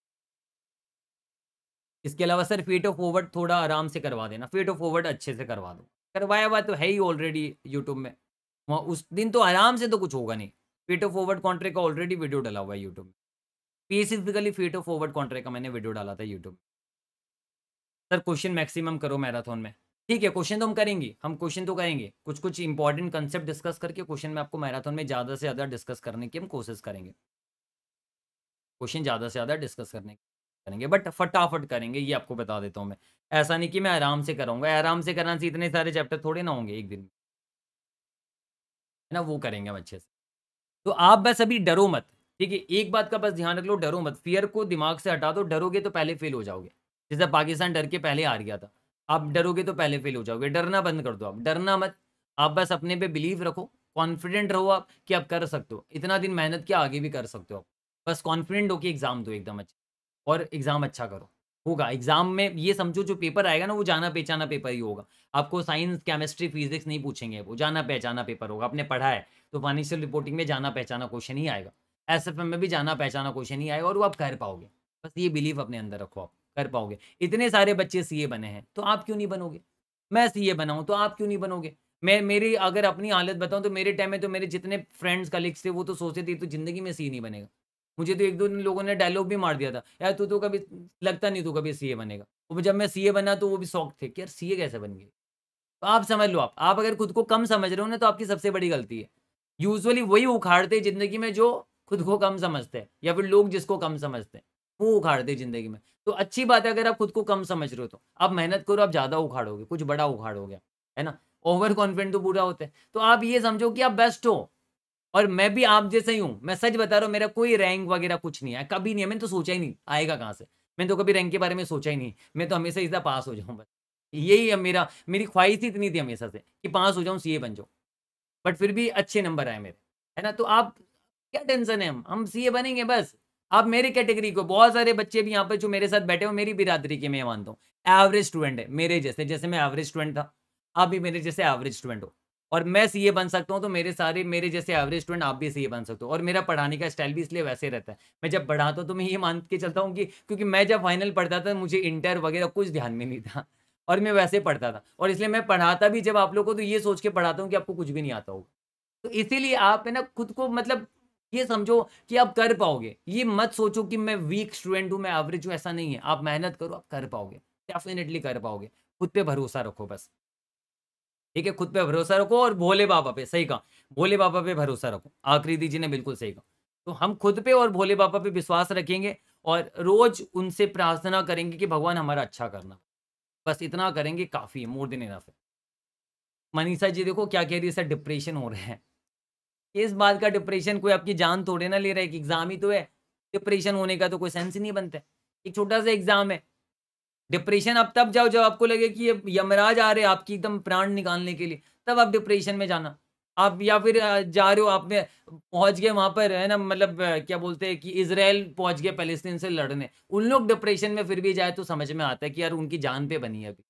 इसके अलावा सर फीट ऑफ ओवर्ड थोड़ा आराम से करवा देना फीट ऑफ फॉरवर्ड अच्छे से करवा दो करवाया हुआ तो है ही ऑलरेडी यूट्यूब में वहाँ उस दिन तो आराम से तो कुछ होगा नहीं फेट ऑफ ओवर्ड कॉन्ट्रैक्ट का ऑलरेडी वीडियो डाला हुआ है यूट्यूब में specifically fate of forward contract का मैंने वीडियो डाला था यूट्यूब में सर क्वेश्चन मैक्सिमम करो मैराथन में ठीक है क्वेश्चन तो हम करेंगे हम क्वेश्चन तो करेंगे कुछ कुछ इंपॉर्टेंट कंसेप्ट डिस्कस करके क्वेश्चन में आपको मैराथन में ज़्यादा से ज़्यादा डिस्कस करने की हम कोशिश करेंगे क्वेश्चन ज़्यादा से ज़्यादा डिस्कस करने की करेंगे बट फटाफट करेंगे ये आपको बता देता हूँ मैं ऐसा नहीं कि मैं आराम से कराऊंगा आराम से कराने से इतने सारे चैप्टर थोड़े ना होंगे एक दिन में है ना वो करेंगे हम अच्छे से तो आप बस अभी डरो मत ठीक है एक बात का बस ध्यान रख लो डरो मत फियर को दिमाग से हटा दो डरोगे तो पहले फेल हो जाओगे जिससे पाकिस्तान डर के पहले हार गया था आप डरोगे तो पहले फेल हो जाओगे डरना बंद कर दो आप डरना मत आप बस अपने पे बिलीव रखो कॉन्फिडेंट रहो आप कि आप कर सकते हो इतना दिन मेहनत किया आगे भी कर सकते हो आप बस कॉन्फिडेंट हो कि एग्जाम दो एकदम अच्छा और एग्जाम अच्छा करो होगा एग्जाम में ये समझो जो पेपर आएगा ना वो जाना पहचाना पेपर ही होगा आपको साइंस केमिस्ट्री फिजिक्स नहीं पूछेंगे वो जाना पहचाना पेपर होगा आपने पढ़ा है तो फाइनेंशियल रिपोर्टिंग में जाना पहचाना क्वेश्चन ही आएगा एस में भी जाना पहचाना क्वेश्चन ही आएगा और वो आप कर पाओगे बस ये बिलीव अपने अंदर रखो आप कर पाओगे इतने सारे बच्चे सीए बने हैं तो आप क्यों नहीं बनोगे मैं सीए बनाऊं तो आप क्यों नहीं बनोगे मैं मेरी अगर अपनी हालत बताऊँ तो मेरे टाइम में तो मेरे जितने फ्रेंड्स कलीग्स थे वो तो सोचते थे तो ज़िंदगी में सी नहीं बनेगा मुझे तो एक दो लोगों ने डायलॉग भी मार दिया था यार तू तो कभी लगता नहीं तू कभी सीए बनेगा और जब मैं सीए बना तो वो भी शौक थे कि यार सीए कैसे बन गए तो आप समझ लो आप आप अगर खुद को कम समझ रहे हो ना तो आपकी सबसे बड़ी गलती है यूजुअली वही उखाड़ते ज़िंदगी में जो खुद को कम समझते हैं या फिर लोग जिसको कम समझते हैं वो उखाड़ दे जिंदगी में तो अच्छी बात है अगर आप खुद को कम समझ रहे हो तो आप मेहनत करो आप ज्यादा उखाड़ोगे कुछ बड़ा उखाड़ोगे है ना ओवर कॉन्फिडेंट तो पूरा होता है तो आप ये समझो कि आप बेस्ट हो और मैं भी आप जैसे ही हूँ मैं सच बता रहा हूँ मेरा कोई रैंक वगैरह कुछ नहीं है कभी नहीं है मैंने तो सोचा ही नहीं आएगा कहाँ से मैंने तो कभी रैंक के बारे में सोचा ही नहीं मैं तो हमेशा इस पास हो जाऊँ बस यही है मेरा मेरी ख्वाहिश ही इतनी थी हमेशा से कि पास हो जाऊँ सी बन जाऊँ बट फिर भी अच्छे नंबर आए मेरे है ना तो आप क्या टेंशन है हम हम सी बनेंगे बस आप मेरे कैटेगरी को बहुत सारे बच्चे भी यहाँ पर जो मेरे साथ बैठे हो मेरी बिरादरी के मैं मानता हूँ एवरेज स्टूडेंट है मेरे जैसे जैसे मैं एवरेज स्टूडेंट था आप भी मेरे जैसे एवरेज स्टूडेंट हो और मैं सीए बन सकता हूँ तो मेरे सारे मेरे जैसे एवरेज स्टूडेंट आप भी सीए बन सकते हो और मेरा पढ़ाने का स्टाइल भी इसलिए वैसे रहता है मैं जब पढ़ाता हूँ तो मैं ये मान के चलता हूँ कि क्योंकि मैं जब फाइनल पढ़ता था मुझे इंटर वगैरह कुछ ध्यान में नहीं था और मैं वैसे पढ़ता था और इसलिए मैं पढ़ाता भी जब आप लोग को तो ये सोच के पढ़ाता हूँ कि आपको कुछ भी नहीं आता होगा तो इसीलिए आप है ना खुद को मतलब ये समझो कि आप कर पाओगे ये मत सोचो कि मैं वीक स्टूडेंट हूँ मैं एवरेज हूँ ऐसा नहीं है आप मेहनत करो आप कर पाओगे डेफिनेटली कर पाओगे खुद पे भरोसा रखो बस ठीक है खुद पे भरोसा रखो और भोले बाबा पे सही कहा भोले बाबा पे भरोसा रखो आखिरी दीजिए ने बिल्कुल सही कहा तो हम खुद पे और भोले बाबा पे विश्वास रखेंगे और रोज उनसे प्रार्थना करेंगे कि भगवान हमारा अच्छा करना बस इतना करेंगे काफ़ी है मोर देन इनफ है मनीषा जी देखो क्या कह रही है सर डिप्रेशन हो रहे हैं किस बात का डिप्रेशन कोई आपकी जान थोड़े ना ले रहा है कि एग्जाम ही तो है डिप्रेशन होने का तो कोई सेंस ही नहीं बनता एक छोटा सा एग्जाम है डिप्रेशन आप तब जाओ जब आपको लगे कि ये यमराज आ रहे हैं आपकी एकदम प्राण निकालने के लिए तब आप डिप्रेशन में जाना आप या फिर जा रहे हो आप में पहुंच गए वहां पर है ना मतलब क्या बोलते हैं कि इसराइल पहुंच गए पैलेस्टीन से लड़ने उन लोग डिप्रेशन में फिर भी जाए तो समझ में आता है कि यार उनकी जान पे बनी है अभी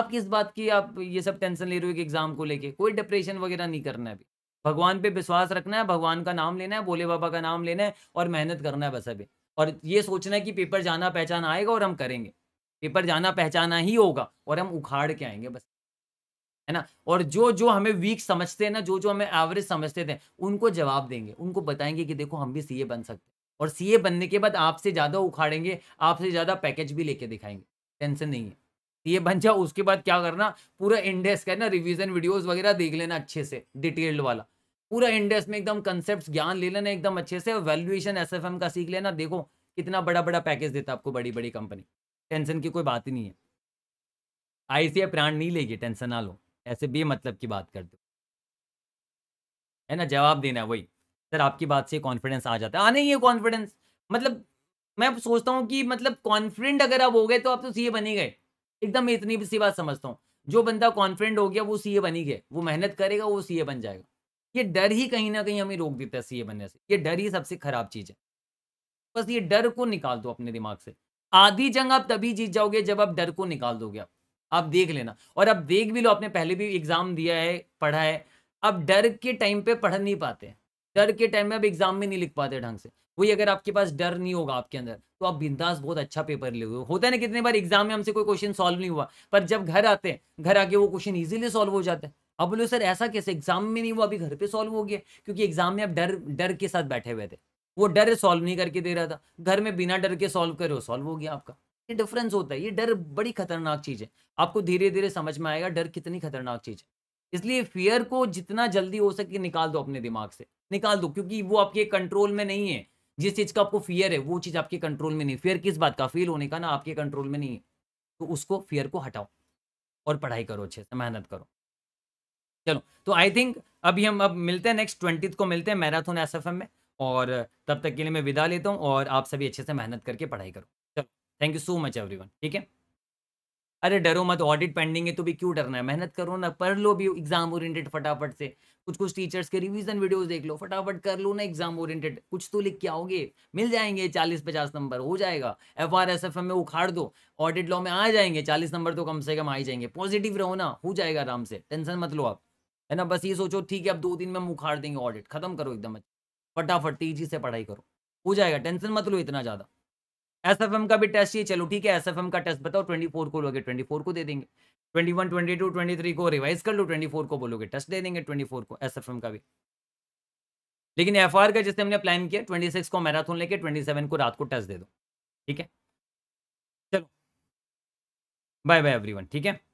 आप किस बात की आप ये सब टेंशन ले रहे हो कि एग्जाम को लेके कोई डिप्रेशन वगैरह नहीं करना है अभी भगवान पे विश्वास रखना है भगवान का नाम लेना है भोले बाबा का नाम लेना है और मेहनत करना है बस अभी और ये सोचना है कि पेपर जाना पहचान आएगा और हम करेंगे पेपर जाना पहचाना ही होगा और हम उखाड़ के आएंगे बस है ना और जो जो हमें वीक समझते हैं ना जो जो हमें एवरेज समझते थे उनको जवाब देंगे उनको बताएंगे कि देखो हम भी सीए बन सकते हैं और सीए बनने के बाद आपसे ज़्यादा उखाड़ेंगे आपसे ज़्यादा पैकेज भी लेके दिखाएंगे टेंशन नहीं है सीए बन जाओ उसके बाद क्या करना पूरा इंडेक्स का ना वीडियोज़ वगैरह देख लेना अच्छे से डिटेल्ड वाला पूरा इंडेक्स में एकदम कंसेप्ट ज्ञान ले लेना एकदम अच्छे से वैल्यूएशन एस का सीख लेना देखो कितना बड़ा बड़ा पैकेज देता है आपको बड़ी बड़ी कंपनी टेंशन की कोई बात ही नहीं है आई प्राण नहीं लेगी टेंशन ना लो ऐसे बे मतलब की बात कर दो है ना जवाब देना है वही सर आपकी बात से कॉन्फिडेंस आ जाता है आ नहीं है कॉन्फिडेंस मतलब मैं सोचता हूँ कि मतलब कॉन्फिडेंट अगर आप हो गए तो आप तो सीए बनी गए एकदम मैं इतनी सी बात समझता हूँ जो बंदा कॉन्फिडेंट हो गया वो सीए बनी गए वो मेहनत करेगा वो सीए बन जाएगा ये डर ही कहीं ना कहीं हमें रोक देता है सीए बनने से ये डर ही सबसे खराब चीज़ है बस ये डर को निकाल दो अपने दिमाग से आधी जंग आप तभी जीत जाओगे जब आप डर को निकाल दोगे आप आप देख लेना और आप देख भी लो आपने पहले भी एग्ज़ाम दिया है पढ़ा है आप डर के टाइम पे पढ़ नहीं पाते डर के टाइम में आप एग्ज़ाम में नहीं लिख पाते ढंग से वही अगर आपके पास डर नहीं होगा आपके अंदर तो आप बिंदास बहुत अच्छा पेपर ले हो। होता है ना कितने बार एग्जाम में हमसे कोई क्वेश्चन सॉल्व नहीं हुआ पर जब घर आते हैं घर आके वो क्वेश्चन ईजिली सॉल्व हो जाता है अब बोलो सर ऐसा कैसे एग्जाम में नहीं वो अभी घर पे सॉल्व हो गया क्योंकि एग्जाम में आप डर डर के साथ बैठे हुए थे वो डर सॉल्व नहीं करके दे रहा था घर में बिना डर के सॉल्व करो सॉल्व हो गया आपका ये डिफरेंस होता है ये डर बड़ी खतरनाक चीज़ है आपको धीरे धीरे समझ में आएगा डर कितनी खतरनाक चीज़ है इसलिए फियर को जितना जल्दी हो सके निकाल दो अपने दिमाग से निकाल दो क्योंकि वो आपके कंट्रोल में नहीं है जिस चीज़ का आपको फियर है वो चीज़ आपके कंट्रोल में नहीं फियर किस बात का फील होने का ना आपके कंट्रोल में नहीं है तो उसको फियर को हटाओ और पढ़ाई करो अच्छे से मेहनत करो चलो तो आई थिंक अभी हम अब मिलते हैं नेक्स्ट ट्वेंटी को मिलते हैं मैराथन एस में और तब तक के लिए मैं विदा लेता हूँ और आप सभी अच्छे से मेहनत करके पढ़ाई करो चलो thank you so much one ठीक है अरे डरो मत ऑडिट पेंडिंग है तो भी क्यों डरना है मेहनत करो ना पढ़ लो भी एग्जाम ओरिएंटेड फटाफट से कुछ कुछ टीचर्स के रिवीजन वीडियोस देख लो फटाफट कर लो ना एग्जाम ओरिएंटेड कुछ तो लिख के आओगे मिल जाएंगे चालीस पचास नंबर हो जाएगा F R S F M में उखाड़ दो ऑडिट लॉ में आ जाएंगे चालीस नंबर तो कम से कम आ ही जाएंगे पॉजिटिव रहो ना हो जाएगा आराम से टेंशन मत लो आप है ना बस ये सोचो ठीक है अब दो दिन में हम उखाड़ देंगे ऑडिट खत्म करो एकदम फटाफट तेजी से पढ़ाई करो हो जाएगा टेंशन मत लो इतना ज़्यादा एस एफ एम का भी टेस्ट ये चलो ठीक है एस एफ एम का टेस्ट बताओ ट्वेंटी फोर को लोगे ट्वेंटी फोर को दे देंगे twenty one twenty two twenty three को रिवाइज कर लो ट्वेंटी फोर को बोलोगे टेस्ट दे देंगे ट्वेंटी फोर को एस एफ एम का भी लेकिन एफ आर का जैसे हमने प्लान किया ट्वेंटी सिक्स को मैराथन लेके ट्वेंटी सेवन को रात को टेस्ट दे दो ठीक है चलो बाय बाय एवरीवन ठीक है